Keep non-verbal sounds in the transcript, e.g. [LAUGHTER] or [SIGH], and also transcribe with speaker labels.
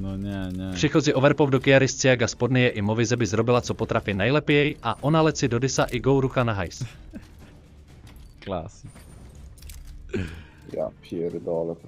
Speaker 1: No nie, nie. Přichozí overpov do Kiariscia Gaspodnie i Movize by zrobila, co potrafí nejlepěji a ona leci do Disa i go rucha na hajs. [LAUGHS] Klasik.
Speaker 2: Já pierdolę,